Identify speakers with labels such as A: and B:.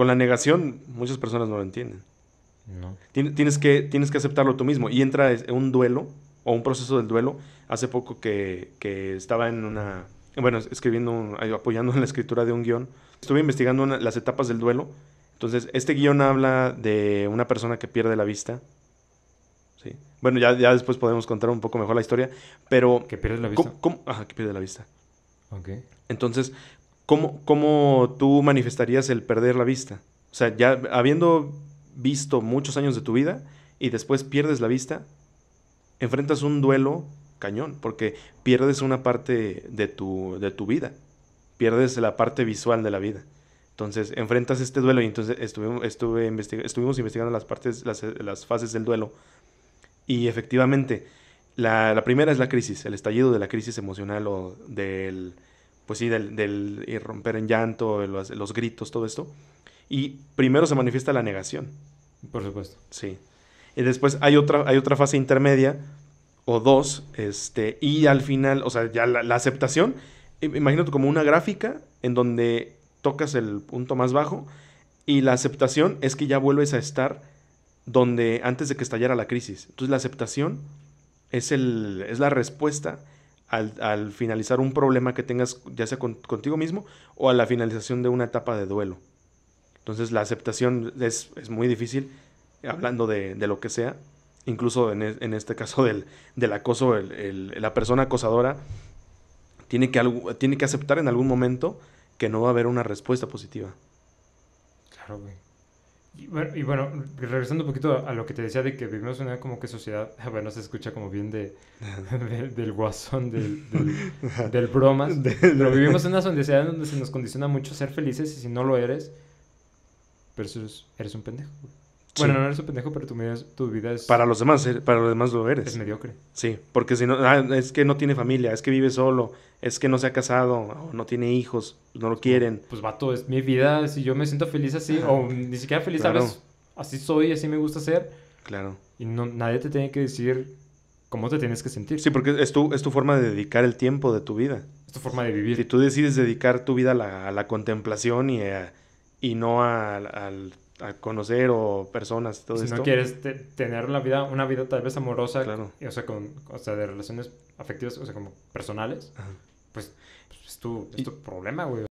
A: Con la negación, muchas personas no lo entienden. No. tienes, que, tienes que aceptarlo tú mismo. Y entra un duelo o un proceso del duelo. Hace poco que, estaba en una. Bueno, escribiendo, apoyando en la escritura de un guión. Estuve investigando las etapas del duelo. Entonces, este guión habla de una persona que pierde la vista. ¿sí? Bueno, ya, ya después podemos contar un poco mejor la historia. Pero. ¿Que pierde la vista? ¿cómo, Ajá, que pierde la vista. Ok. Entonces, ¿cómo, tú manifestarías el perder la vista? O sea, ya habiendo visto muchos años de tu vida y después pierdes la vista, enfrentas un duelo cañón, porque pierdes una parte de tu, de tu vida, pierdes la parte visual de la vida. Entonces, enfrentas este duelo y entonces estuvimos, estuve estuvimos investigando las, partes, las, fases del duelo y efectivamente, la primera es la crisis, el estallido de la crisis emocional o del pues sí, del, del romper en llanto, los, gritos, todo esto. Y primero se manifiesta la negación. Por supuesto. Sí. Y después hay otra, hay otra fase intermedia, o dos, este, y al final, o sea, ya la, aceptación, imagínate como una gráfica en donde tocas el punto más bajo y la aceptación es que ya vuelves a estar donde antes de que estallara la crisis. Entonces la aceptación es, el, es la respuesta al, finalizar un problema que tengas, ya sea contigo mismo o a la finalización de una etapa de duelo. Entonces la aceptación es, muy difícil, hablando de, lo que sea, incluso en, este caso del, acoso, el, la persona acosadora tiene que, tiene que aceptar en algún momento que no va a haber una respuesta positiva.
B: Claro, güey. Y bueno, regresando un poquito a lo que te decía de que vivimos en una como que sociedad, bueno, se escucha como bien de, del guasón, del, del, bromas, pero vivimos en una sociedad donde se nos condiciona mucho ser felices y si no lo eres, pero eres un pendejo. Bueno, no eres un pendejo, pero tu vida, es, Para los demás, eh,
A: para los demás lo eres. Es mediocre. Sí, porque si no, ah, es que no tiene familia, es que vive solo, es que no se ha casado, no tiene hijos, no lo quieren. Pues, pues
B: va todo es mi vida, si yo me siento feliz así, o ni siquiera feliz, a veces Así soy, así me gusta ser.
A: Claro. Y no, nadie te tiene que decir cómo te tienes que sentir. Sí, porque es tu, es tu forma de dedicar el tiempo de tu vida. Es tu forma de vivir. Si tú decides dedicar tu vida a la, contemplación y, a, y no al a conocer o personas, todo esto. Si no quieres
B: tener la vida, una vida tal vez amorosa, claro. o, sea, con, de relaciones afectivas, o sea, como personales, pues, pues, es, tu, tu problema, güey.